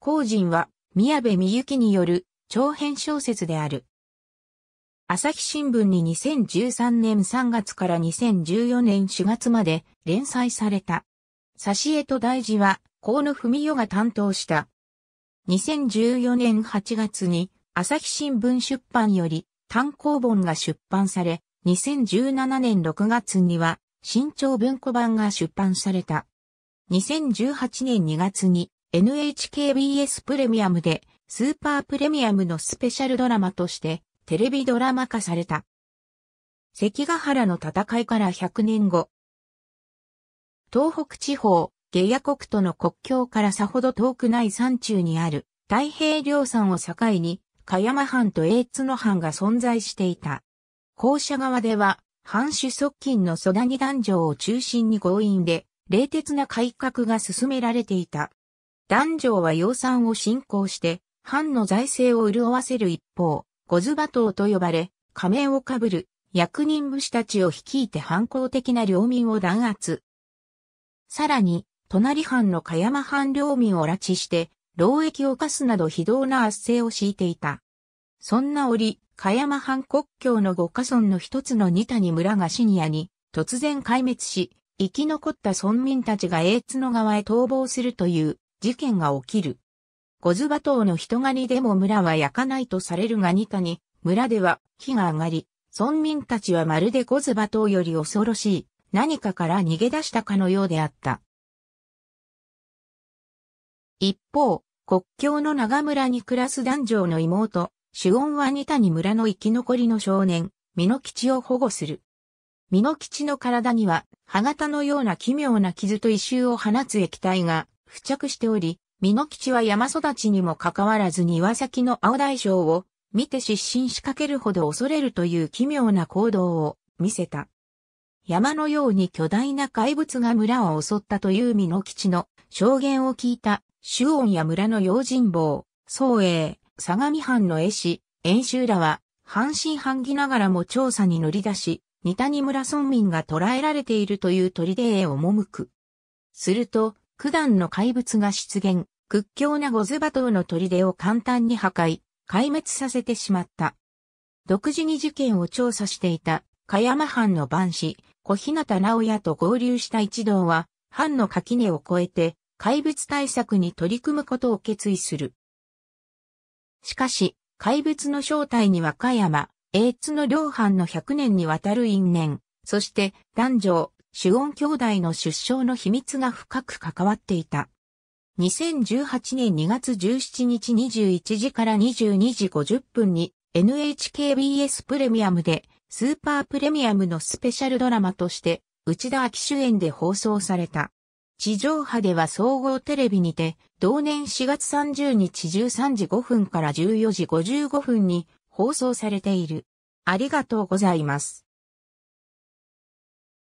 後人は、宮部みゆきによる長編小説である。朝日新聞に2013年3月から2014年4月まで連載された。挿絵と題字は、河野文代が担当した。2014年8月に、朝日新聞出版より単行本が出版され、2017年6月には、新潮文庫版が出版された。2018年2月に、NHKBS プレミアムでスーパープレミアムのスペシャルドラマとしてテレビドラマ化された。関ヶ原の戦いから100年後。東北地方、下野国との国境からさほど遠くない山中にある太平洋山を境に、香山藩と英津の藩が存在していた。校舎側では、藩主側近の曽谷木男女を中心に強引で、冷徹な改革が進められていた。男女は養蚕を信仰して、藩の財政を潤わせる一方、ゴズバ党と呼ばれ、仮面をかぶる役人武士たちを率いて反抗的な領民を弾圧。さらに、隣藩の加山藩領民を拉致して、労役を課すなど非道な圧政を敷いていた。そんな折、加山藩国境の五家村の一つの二谷村がシニアに突然壊滅し、生き残った村民たちが英津の側へ逃亡するという事件が起きる。ゴズバ島の人狩りでも村は焼かないとされるがニタに、村では火が上がり、村民たちはまるでゴズバ島より恐ろしい何かから逃げ出したかのようであった。一方、国境の長村に暮らす男女の妹、主音はニタに村の生き残りの少年、美濃吉を保護する。美濃吉の体には、歯型のような奇妙な傷と異臭を放つ液体が付着しており、美濃吉は山育ちにもかかわらず庭先の青大将を見て失神しかけるほど恐れるという奇妙な行動を見せた。山のように巨大な怪物が村を襲ったという美濃吉の証言を聞いた、周音や村の用心棒、宗英、相模藩の絵師、演習らは、半信半疑ながらも調査に乗り出し、二谷村村民が捕らえられているという砦へ赴く。すると、九段の怪物が出現、屈強なゴズバ島の砦を簡単に破壊、壊滅させてしまった。独自に事件を調査していた、香山藩の番士、小日向直也と合流した一同は、藩の垣根を越えて、怪物対策に取り組むことを決意する。しかし、怪物の正体には加山、英津の両藩の100年にわたる因縁、そして、男女、シュゴン兄弟の出生の秘密が深く関わっていた。2018年2月17日21時から22時50分に NHKBS プレミアムでスーパープレミアムのスペシャルドラマとして内田明主演で放送された。地上波では総合テレビにて同年4月30日13時5分から14時55分に放送されている。ありがとうございます。